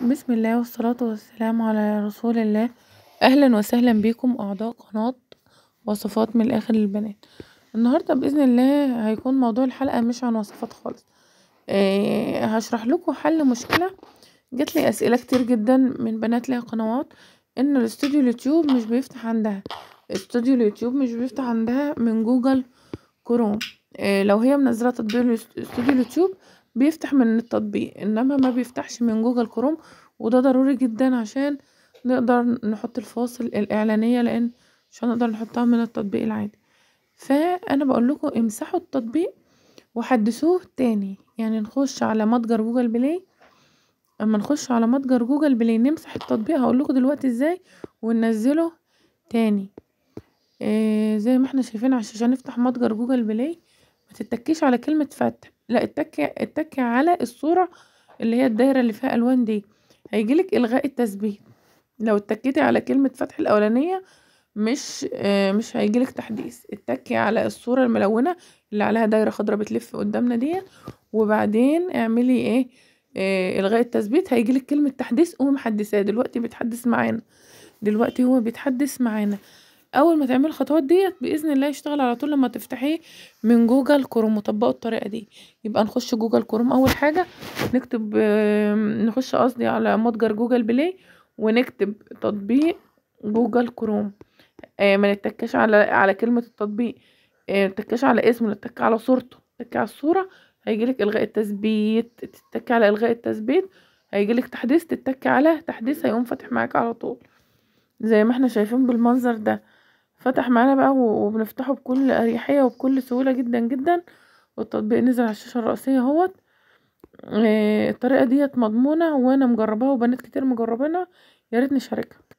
بسم الله والصلاة والسلام على رسول الله أهلا وسهلا بكم أعضاء قناة وصفات من الآخر للبنات النهاردة بإذن الله هيكون موضوع الحلقة مش عن وصفات خالص إيه هشرح لكم حل مشكلة جت لي أسئلة كتير جدا من بنات ليها قنوات إن الاستوديو اليوتيوب مش بيفتح عندها استوديو اليوتيوب مش بيفتح عندها من جوجل كروم إيه لو هي منزلة تطبيق استوديو اليوتيوب بيفتح من التطبيق انما ما بيفتحش من جوجل كروم وده ضروري جدا عشان نقدر نحط الفواصل الاعلانية لان مش هنقدر نحطها من التطبيق العادي فانا بقول لكم امسحوا التطبيق وحدثوه تاني يعني نخش على متجر جوجل بلاي اما نخش على متجر جوجل بلاي نمسح التطبيق هقول لكم دلوقتي ازاي وننزله تاني إيه زي ما احنا شايفين عشان نفتح متجر جوجل بلاي متتكيش على كلمة فتح لا اتكي اتكي على الصورة اللي هي الدايرة اللي فيها الوان دي هيجيلك الغاء التثبيت لو اتكيتي على كلمة فتح الاولانية مش آه مش هيجيلك تحديث اتكي على الصورة الملونة اللي عليها دايرة خضرا بتلف قدامنا ديت وبعدين اعملي ايه آه الغاء التثبيت هيجيلك كلمة تحديث قومي محدثاه دلوقتي بيتحدث معانا دلوقتي هو بيتحدث معانا اول ما تعمل الخطوات ديت باذن الله يشتغل على طول لما تفتحيه من جوجل كروم وطبقوا الطريقه دي يبقى نخش جوجل كروم اول حاجه نكتب نخش قصدي على متجر جوجل بلاي ونكتب تطبيق جوجل كروم آه، ما نتكش على على كلمه التطبيق آه على اسمه نتك على صورته نتك على الصوره هيجيلك الغاء التثبيت تتك على الغاء التثبيت هيجيلك تحديث تتك على تحديث هيقوم فاتح معاك على طول زي ما احنا شايفين بالمنظر ده فتح معانا بقى وبنفتحه بكل اريحيه وبكل سهوله جدا جدا والتطبيق نزل على الشاشه الرئيسيه اهوت آه، الطريقه ديت مضمونه وانا مجرباها وبنات كتير مجربينها يا ريت نشاركها